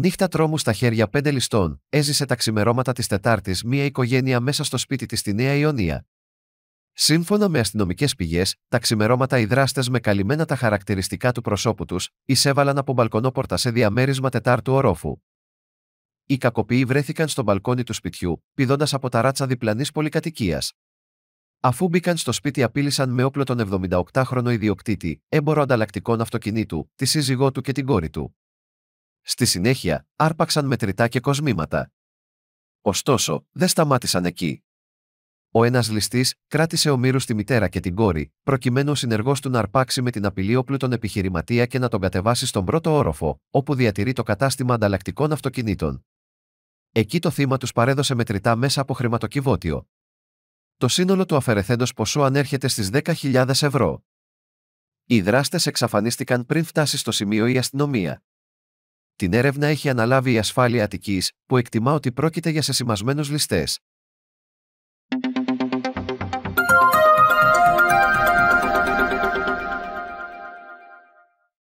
Νύχτα τρόμου στα χέρια πέντε ληστών, έζησε τα ξημερώματα της Τετάρτης μία οικογένεια μέσα στο σπίτι της στη Νέα Ιωνία. Σύμφωνα με αστυνομικές πηγές, τα ξημερώματα οι δράστες με καλυμμένα τα χαρακτηριστικά του προσώπου τους εισέβαλαν από μπαλκονόπορτα σε διαμέρισμα τετάρτου ορόφου. Οι κακοποιοί βρέθηκαν στο μπαλκόνι του σπιτιού, πηδώντας από τα ράτσα διπλανής πολυκατοικίας. Αφού μπήκαν στο σπίτι, απείλησαν με όπλο τον 78χρονο ιδιοκτήτη, έμπορο ανταλλακτικών αυτοκινήτου, τη σύζυγό του και την κόρη του. Στη συνέχεια, άρπαξαν μετρητά και κοσμήματα. Ωστόσο, δεν σταμάτησαν εκεί. Ο ένας ληστής κράτησε ο Μύρου τη μητέρα και την κόρη, προκειμένου ο συνεργός του να αρπάξει με την απειλή όπλου επιχειρηματία και να τον κατεβάσει στον πρώτο όροφο, όπου διατηρεί το κατάστημα ανταλλακτικών αυτοκινήτων. Εκεί το θύμα τους παρέδωσε μετρητά μέσα από χρηματοκιβώτιο. Το σύνολο του αφαιρεθέντος ποσό ανέρχεται στις 10.000 ευρώ. Οι δράστες εξαφανίστηκαν πριν φτάσει στο σημείο η αστυνομία. Την έρευνα έχει αναλάβει η ασφάλεια Αττικής, που εκτιμά ότι πρόκειται για σεσημασμένους ληστές.